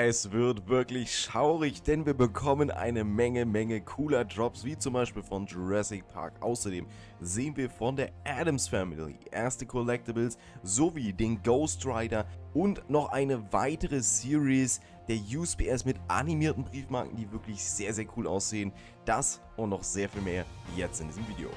Es wird wirklich schaurig, denn wir bekommen eine Menge, Menge cooler Drops, wie zum Beispiel von Jurassic Park. Außerdem sehen wir von der Adams Family erste Collectibles sowie den Ghost Rider und noch eine weitere Series der USPS mit animierten Briefmarken, die wirklich sehr, sehr cool aussehen. Das und noch sehr viel mehr jetzt in diesem Video.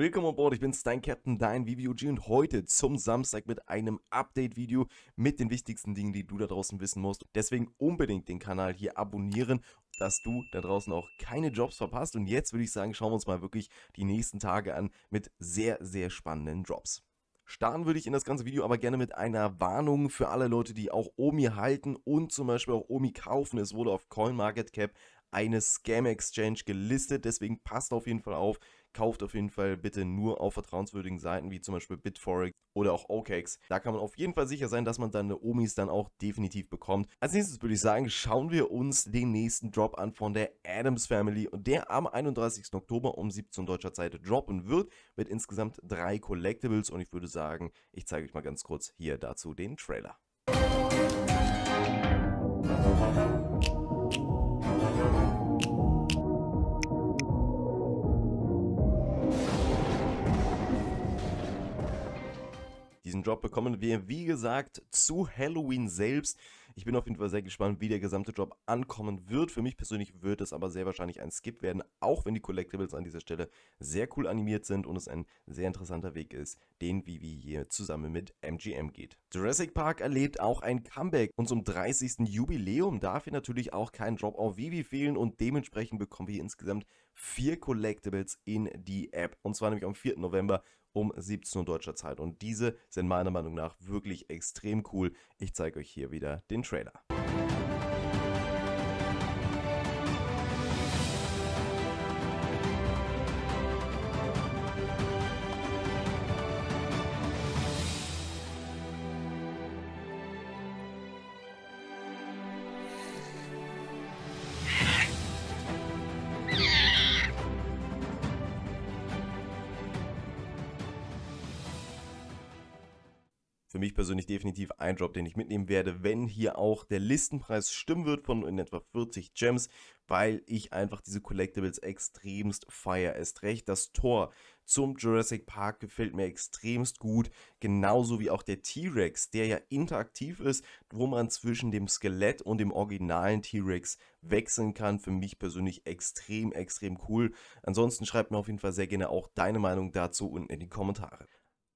Willkommen an Bord, ich bin Stein Captain, dein VVOG und heute zum Samstag mit einem Update-Video mit den wichtigsten Dingen, die du da draußen wissen musst. Deswegen unbedingt den Kanal hier abonnieren, dass du da draußen auch keine Jobs verpasst. Und jetzt würde ich sagen, schauen wir uns mal wirklich die nächsten Tage an mit sehr, sehr spannenden Jobs. Starten würde ich in das ganze Video aber gerne mit einer Warnung für alle Leute, die auch Omi halten und zum Beispiel auch Omi kaufen. Es wurde auf CoinMarketCap eine Scam-Exchange gelistet. Deswegen passt auf jeden Fall auf, kauft auf jeden Fall bitte nur auf vertrauenswürdigen Seiten wie zum Beispiel Bitforex oder auch OKEx. Da kann man auf jeden Fall sicher sein, dass man dann Omis dann auch definitiv bekommt. Als nächstes würde ich sagen, schauen wir uns den nächsten Drop an von der Adams Family und der am 31. Oktober um 17 deutscher Zeit droppen wird mit insgesamt drei Collectibles und ich würde sagen, ich zeige euch mal ganz kurz hier dazu den Trailer. Musik Diesen Drop bekommen wir, wie gesagt, zu Halloween selbst. Ich bin auf jeden Fall sehr gespannt, wie der gesamte Drop ankommen wird. Für mich persönlich wird es aber sehr wahrscheinlich ein Skip werden, auch wenn die Collectibles an dieser Stelle sehr cool animiert sind und es ein sehr interessanter Weg ist, den Vivi hier zusammen mit MGM geht. Jurassic Park erlebt auch ein Comeback und zum 30. Jubiläum darf hier natürlich auch kein Drop auf Vivi fehlen und dementsprechend bekommen wir insgesamt vier Collectibles in die App. Und zwar nämlich am 4. November um 17 Uhr deutscher Zeit. Und diese sind meiner Meinung nach wirklich extrem cool. Ich zeige euch hier wieder den Trailer. mich persönlich definitiv ein Drop, den ich mitnehmen werde, wenn hier auch der Listenpreis stimmen wird von in etwa 40 Gems, weil ich einfach diese Collectibles extremst feier. Erst recht das Tor zum Jurassic Park gefällt mir extremst gut, genauso wie auch der T-Rex, der ja interaktiv ist, wo man zwischen dem Skelett und dem originalen T-Rex wechseln kann. Für mich persönlich extrem, extrem cool. Ansonsten schreibt mir auf jeden Fall sehr gerne auch deine Meinung dazu unten in die Kommentare.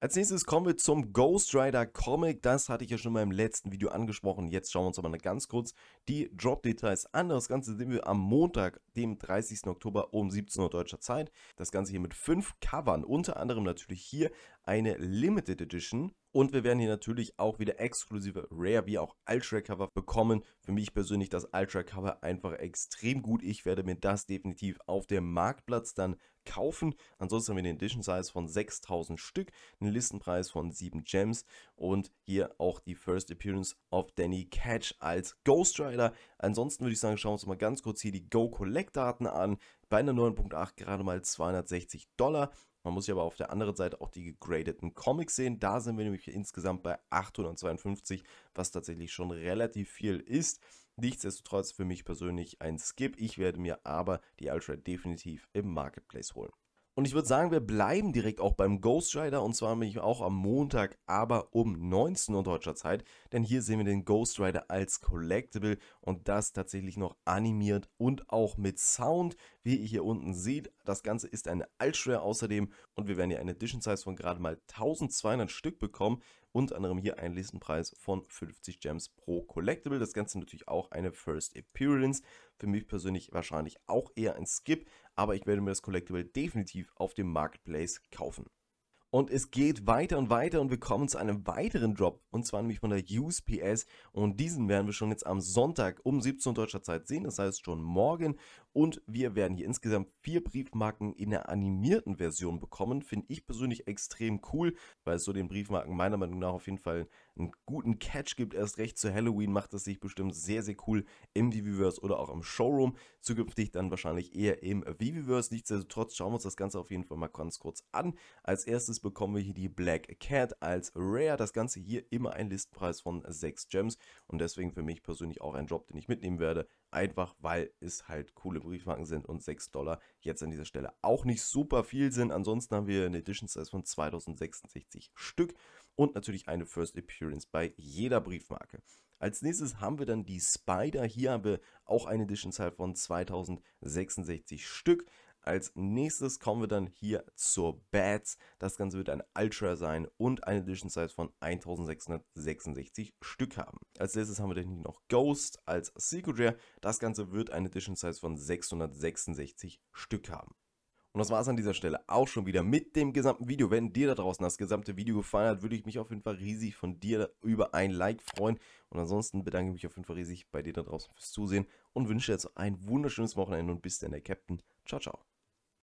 Als nächstes kommen wir zum Ghost Rider Comic. Das hatte ich ja schon mal im letzten Video angesprochen. Jetzt schauen wir uns aber mal ganz kurz die Drop-Details an. Das Ganze sehen wir am Montag, dem 30. Oktober um 17 Uhr deutscher Zeit. Das Ganze hier mit fünf Covern. Unter anderem natürlich hier eine Limited Edition. Und wir werden hier natürlich auch wieder exklusive Rare wie auch Ultra Cover bekommen. Für mich persönlich das Ultra Cover einfach extrem gut. Ich werde mir das definitiv auf dem Marktplatz dann kaufen. Ansonsten haben wir den Edition Size von 6000 Stück, einen Listenpreis von 7 Gems und hier auch die First Appearance of Danny Catch als Ghost Rider. Ansonsten würde ich sagen, schauen wir uns mal ganz kurz hier die Go Collect Daten an. Bei einer 9.8 gerade mal 260 Dollar. Man muss ja aber auf der anderen Seite auch die gegradeten Comics sehen. Da sind wir nämlich insgesamt bei 852, was tatsächlich schon relativ viel ist. Nichtsdestotrotz für mich persönlich ein Skip. Ich werde mir aber die Ultra definitiv im Marketplace holen. Und ich würde sagen, wir bleiben direkt auch beim Ghost Rider und zwar nämlich auch am Montag, aber um 19 Uhr deutscher Zeit, denn hier sehen wir den Ghost Rider als Collectible und das tatsächlich noch animiert und auch mit Sound, wie ihr hier unten seht. Das Ganze ist eine Altschwer außerdem und wir werden hier eine Edition Size von gerade mal 1200 Stück bekommen, unter anderem hier einen Listenpreis von 50 Gems pro Collectible. Das Ganze natürlich auch eine First Appearance. Für mich persönlich wahrscheinlich auch eher ein Skip, aber ich werde mir das Collectible definitiv auf dem Marketplace kaufen. Und es geht weiter und weiter und wir kommen zu einem weiteren Drop und zwar nämlich von der USPS und diesen werden wir schon jetzt am Sonntag um 17 Uhr deutscher Zeit sehen, das heißt schon morgen und wir werden hier insgesamt vier Briefmarken in der animierten Version bekommen, finde ich persönlich extrem cool, weil es so den Briefmarken meiner Meinung nach auf jeden Fall einen guten Catch gibt, erst recht zu Halloween, macht das sich bestimmt sehr, sehr cool im Viviverse oder auch im Showroom. Zukünftig dann wahrscheinlich eher im Viviverse. Nichtsdestotrotz schauen wir uns das Ganze auf jeden Fall mal ganz kurz an. Als erstes bekommen wir hier die Black Cat als Rare. Das Ganze hier immer ein Listenpreis von 6 Gems und deswegen für mich persönlich auch ein Job, den ich mitnehmen werde. Einfach weil es halt coole Briefmarken sind und 6 Dollar jetzt an dieser Stelle auch nicht super viel sind. Ansonsten haben wir eine Edition Size von 2066 Stück und natürlich eine First Appearance bei jeder Briefmarke. Als nächstes haben wir dann die Spider. Hier haben wir auch eine Editionzahl von 2066 Stück. Als nächstes kommen wir dann hier zur Bats. Das Ganze wird ein Ultra sein und eine Edition Size von 1666 Stück haben. Als letztes haben wir dann hier noch Ghost als Secret Rare. Das Ganze wird eine Edition Size von 666 Stück haben. Und das war es an dieser Stelle auch schon wieder mit dem gesamten Video. Wenn dir da draußen das gesamte Video gefallen hat, würde ich mich auf jeden Fall riesig von dir über ein Like freuen. Und ansonsten bedanke ich mich auf jeden Fall riesig bei dir da draußen fürs Zusehen und wünsche dir jetzt ein wunderschönes Wochenende und bis dann, der Captain. Ciao, ciao.